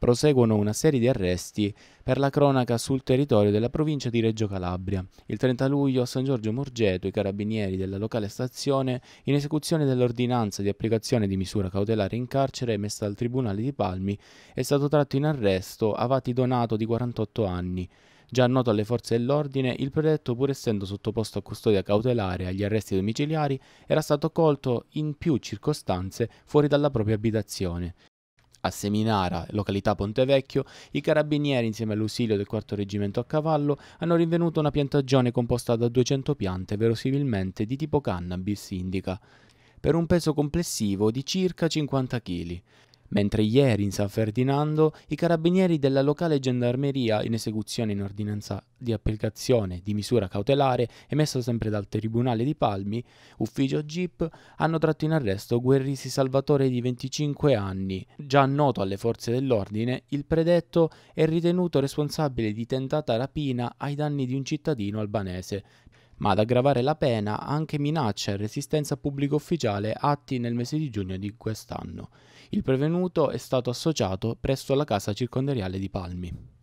proseguono una serie di arresti per la cronaca sul territorio della provincia di Reggio Calabria. Il 30 luglio a San Giorgio Morgeto i carabinieri della locale stazione, in esecuzione dell'ordinanza di applicazione di misura cautelare in carcere emessa dal Tribunale di Palmi, è stato tratto in arresto Avati Donato di 48 anni. Già noto alle forze dell'ordine, il predetto, pur essendo sottoposto a custodia cautelare e agli arresti domiciliari, era stato colto in più circostanze fuori dalla propria abitazione. A Seminara, località Pontevecchio, i carabinieri insieme all'usilio del 4 reggimento a cavallo hanno rinvenuto una piantagione composta da 200 piante verosimilmente di tipo cannabis indica per un peso complessivo di circa 50 kg mentre ieri in San Ferdinando i carabinieri della locale gendarmeria, in esecuzione in ordinanza di applicazione di misura cautelare emessa sempre dal Tribunale di Palmi, ufficio GIP, hanno tratto in arresto Guerrisi Salvatore di 25 anni, già noto alle forze dell'ordine, il predetto è ritenuto responsabile di tentata rapina ai danni di un cittadino albanese, ma ad aggravare la pena anche minacce e resistenza a pubblico ufficiale atti nel mese di giugno di quest'anno. Il prevenuto è stato associato presso la casa circondariale di Palmi.